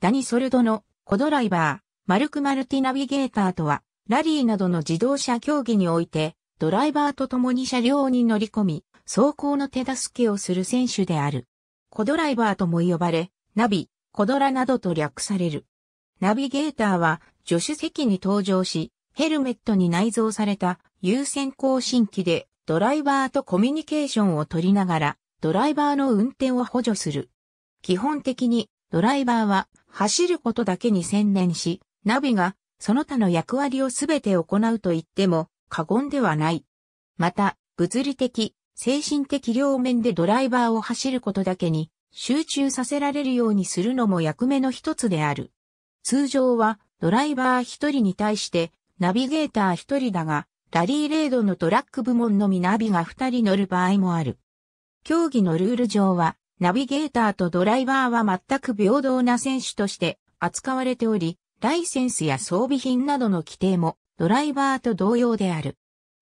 ダニ・ソルドのコドライバー、マルク・マルティナビゲーターとは、ラリーなどの自動車競技において、ドライバーと共に車両に乗り込み、走行の手助けをする選手である。コドライバーとも呼ばれ、ナビ、コドラなどと略される。ナビゲーターは、助手席に登場し、ヘルメットに内蔵された優先更新機で、ドライバーとコミュニケーションを取りながら、ドライバーの運転を補助する。基本的にドライバーは走ることだけに専念し、ナビがその他の役割をすべて行うと言っても過言ではない。また、物理的、精神的両面でドライバーを走ることだけに集中させられるようにするのも役目の一つである。通常はドライバー一人に対してナビゲーター一人だが、ラリーレードのトラック部門のみナビが二人乗る場合もある。競技のルール上はナビゲーターとドライバーは全く平等な選手として扱われており、ライセンスや装備品などの規定もドライバーと同様である。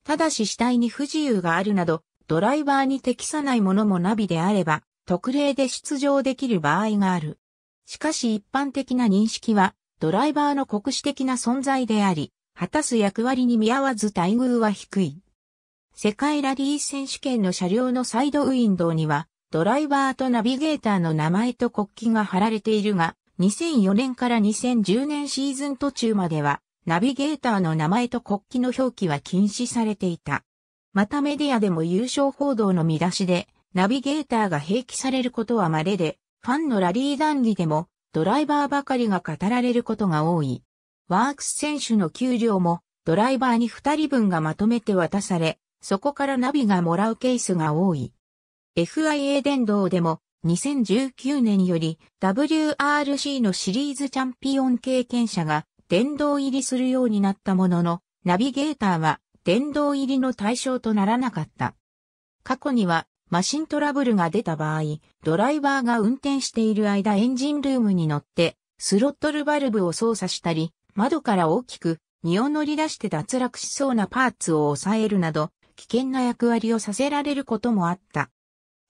ただし死体に不自由があるなど、ドライバーに適さないものもナビであれば、特例で出場できる場合がある。しかし一般的な認識は、ドライバーの国士的な存在であり、果たす役割に見合わず待遇は低い。世界ラリー選手権の車両のサイドウィンドウには、ドライバーとナビゲーターの名前と国旗が貼られているが、2004年から2010年シーズン途中までは、ナビゲーターの名前と国旗の表記は禁止されていた。またメディアでも優勝報道の見出しで、ナビゲーターが併記されることは稀で、ファンのラリー談義でも、ドライバーばかりが語られることが多い。ワークス選手の給料も、ドライバーに2人分がまとめて渡され、そこからナビがもらうケースが多い。FIA 電動でも2019年より WRC のシリーズチャンピオン経験者が電動入りするようになったものの、ナビゲーターは電動入りの対象とならなかった。過去にはマシントラブルが出た場合、ドライバーが運転している間エンジンルームに乗ってスロットルバルブを操作したり、窓から大きく身を乗り出して脱落しそうなパーツを抑えるなど、危険な役割をさせられることもあった。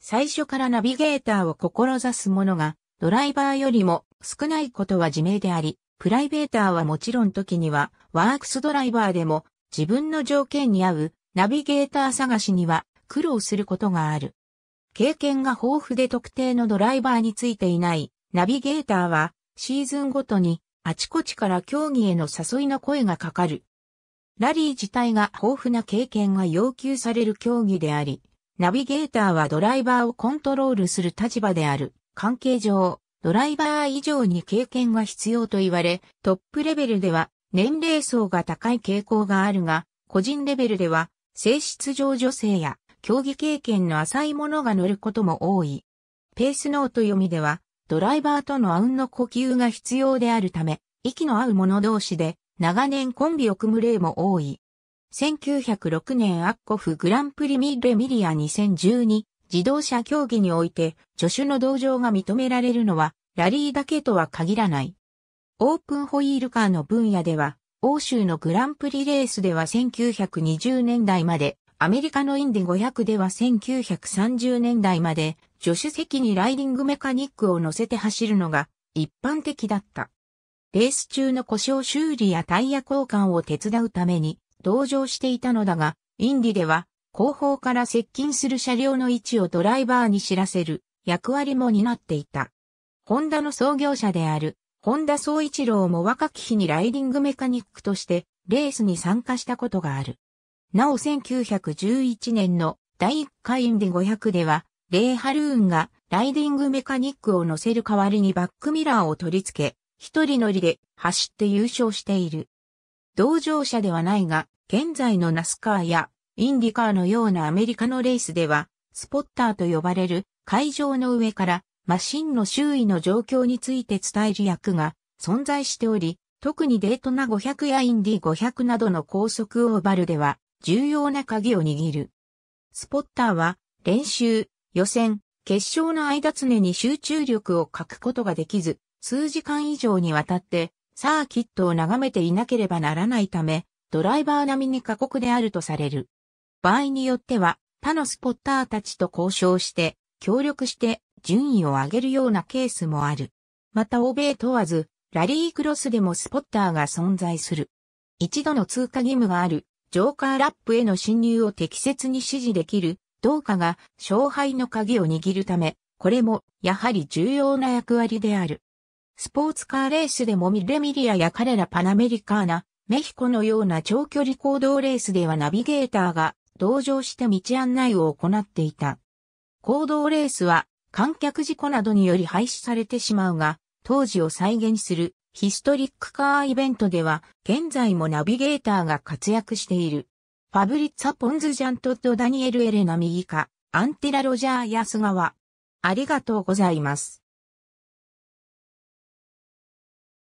最初からナビゲーターを志す者が、ドライバーよりも少ないことは自明であり、プライベーターはもちろん時には、ワークスドライバーでも自分の条件に合うナビゲーター探しには苦労することがある。経験が豊富で特定のドライバーについていないナビゲーターはシーズンごとにあちこちから競技への誘いの声がかかる。ラリー自体が豊富な経験が要求される競技であり、ナビゲーターはドライバーをコントロールする立場である。関係上、ドライバー以上に経験が必要と言われ、トップレベルでは年齢層が高い傾向があるが、個人レベルでは性質上女性や競技経験の浅い者が乗ることも多い。ペースノート読みでは、ドライバーとのあうんの呼吸が必要であるため、息の合う者同士で長年コンビを組む例も多い。1906年アッコフグランプリミッレミリア2012自動車競技において助手の同情が認められるのはラリーだけとは限らない。オープンホイールカーの分野では欧州のグランプリレースでは1920年代までアメリカのインディ500では1930年代まで助手席にライディングメカニックを乗せて走るのが一般的だった。レース中の故障修理やタイヤ交換を手伝うために同乗していたのだが、インディでは後方から接近する車両の位置をドライバーに知らせる役割も担っていた。ホンダの創業者である、本田総一郎も若き日にライディングメカニックとしてレースに参加したことがある。なお1911年の第1回インディ500では、レイ・ハルーンがライディングメカニックを乗せる代わりにバックミラーを取り付け、一人乗りで走って優勝している。同乗者ではないが、現在のナスカーやインディカーのようなアメリカのレースでは、スポッターと呼ばれる会場の上からマシンの周囲の状況について伝える役が存在しており、特にデートナ500やインディ500などの高速オーバルでは重要な鍵を握る。スポッターは練習、予選、決勝の間常に集中力を欠くことができず、数時間以上にわたってサーキットを眺めていなければならないため、ドライバー並みに過酷であるとされる。場合によっては、他のスポッターたちと交渉して、協力して順位を上げるようなケースもある。また欧米問わず、ラリークロスでもスポッターが存在する。一度の通過義務がある、ジョーカーラップへの侵入を適切に指示できる、同かが勝敗の鍵を握るため、これもやはり重要な役割である。スポーツカーレースでもミレミリアや彼らパナメリカーナ、メヒコのような長距離行動レースではナビゲーターが同乗して道案内を行っていた。行動レースは観客事故などにより廃止されてしまうが、当時を再現するヒストリックカーイベントでは、現在もナビゲーターが活躍している。ファブリッツァ・ポンズ・ジャントとダニエル・エレナ右下、アンティラ・ロジャー・安川。ありがとうございます。